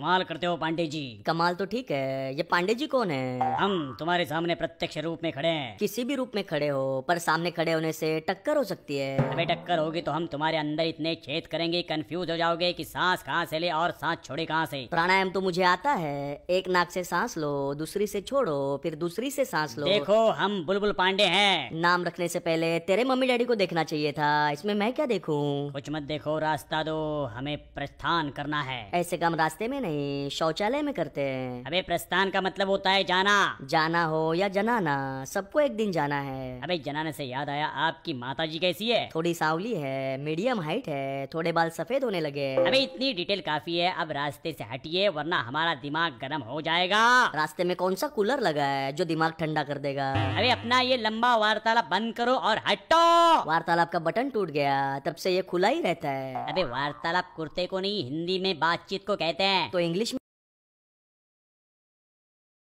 कमाल करते हो पांडे जी कमाल तो ठीक है ये पांडे जी कौन है हम तुम्हारे सामने प्रत्यक्ष रूप में खड़े हैं किसी भी रूप में खड़े हो पर सामने खड़े होने से टक्कर हो सकती है अबे टक्कर होगी तो हम तुम्हारे अंदर इतने छेद करेंगे कंफ्यूज हो जाओगे कि सांस कहाँ से ले और सांस छोड़े कहाँ से प्राणायाम तो मुझे आता है एक नाक से सांस लो दूसरी से छोड़ो फिर दूसरी से सांस लो देखो हम बुलबुल पांडे है नाम रखने से पहले तेरे मम्मी डैडी को देखना चाहिए था इसमें मैं क्या देखूँ कुछ मत देखो रास्ता दो हमें प्रस्थान करना है ऐसे कम रास्ते में नहीं नहीं शौचालय में करते हैं अबे प्रस्थान का मतलब होता है जाना जाना हो या जनाना सबको एक दिन जाना है अबे जनाने से याद आया आपकी माता जी कैसी है थोड़ी सावली है मीडियम हाइट है थोड़े बाल सफेद होने लगे अबे इतनी डिटेल काफी है अब रास्ते से हटिए वरना हमारा दिमाग गर्म हो जाएगा रास्ते में कौन सा कूलर लगा है जो दिमाग ठंडा कर देगा अरे अपना ये लंबा वार्तालाप बंद करो और हटो वार्तालाप का बटन टूट गया तब से ये खुला ही रहता है अबे वार्तालाप कुर्ते को नहीं हिंदी में बातचीत को कहते हैं तो en inglés.